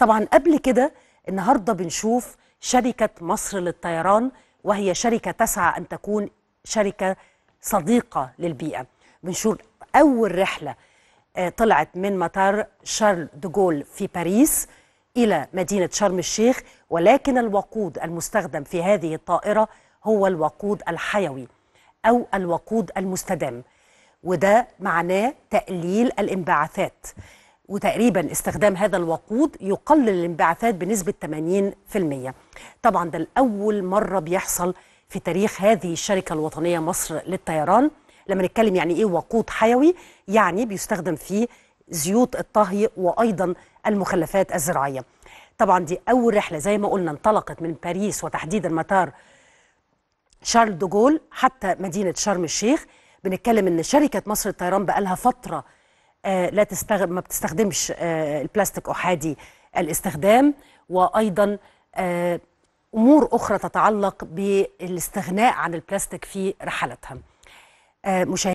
طبعا قبل كده النهارده بنشوف شركه مصر للطيران وهي شركه تسعى ان تكون شركه صديقه للبيئه بنشوف اول رحله آه، طلعت من مطار شارل دوغول في باريس الى مدينه شرم الشيخ ولكن الوقود المستخدم في هذه الطائره هو الوقود الحيوي او الوقود المستدام وده معناه تقليل الانبعاثات وتقريبا استخدام هذا الوقود يقلل الانبعاثات بنسبة 80% طبعا ده الأول مرة بيحصل في تاريخ هذه الشركة الوطنية مصر للطيران لما نتكلم يعني إيه وقود حيوي يعني بيستخدم فيه زيوت الطهي وأيضا المخلفات الزراعية طبعا دي أول رحلة زي ما قلنا انطلقت من باريس وتحديدا مطار شارل دوغول حتى مدينة شرم الشيخ بنتكلم ان شركة مصر للطيران بقالها فترة آه، لا تستخدم ما بتستخدمش آه، البلاستيك احادي الاستخدام وايضا آه، امور اخرى تتعلق بالاستغناء عن البلاستيك في رحلتها